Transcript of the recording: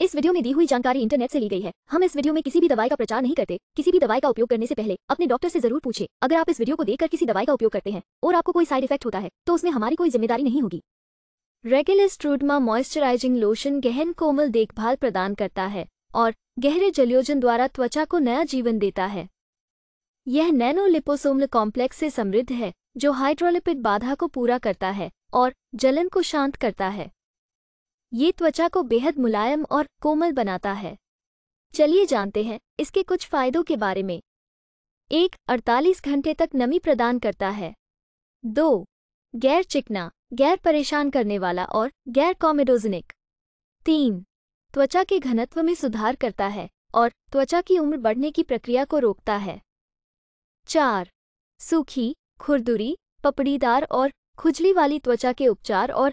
इस वीडियो में दी हुई जानकारी इंटरनेट से ली गई है हम इस वीडियो में किसी भी दवाई का प्रचार नहीं करते किसी भी दवाई का उपयोग करने से पहले अपने डॉक्टर से जरूर पूछे अगर आप इस वीडियो को देखकर किसी दवाई का उपयोग करते हैं और आपको कोई साइड इफेक्ट होता है तो उसमें हमारी कोई जिम्मेदारी नहीं होगी रेगुलर स्ट्रूडमा मॉइस्चराइजिंग लोशन गहन कोमल देखभाल प्रदान करता है और गहरे जलयोजन द्वारा त्वचा को नया जीवन देता है यह नैनोलिपोसोमल कॉम्प्लेक्स से समृद्ध है जो हाइड्रोलिपिड बाधा को पूरा करता है और जलन को शांत करता है ये त्वचा को बेहद मुलायम और कोमल बनाता है चलिए जानते हैं इसके कुछ फायदों के बारे में एक 48 घंटे तक नमी प्रदान करता है दो गैर चिकना गैर परेशान करने वाला और गैर कॉमेडोजनिक तीन त्वचा के घनत्व में सुधार करता है और त्वचा की उम्र बढ़ने की प्रक्रिया को रोकता है चार सूखी खुरदुरी पपड़ीदार और खुजली वाली त्वचा के उपचार और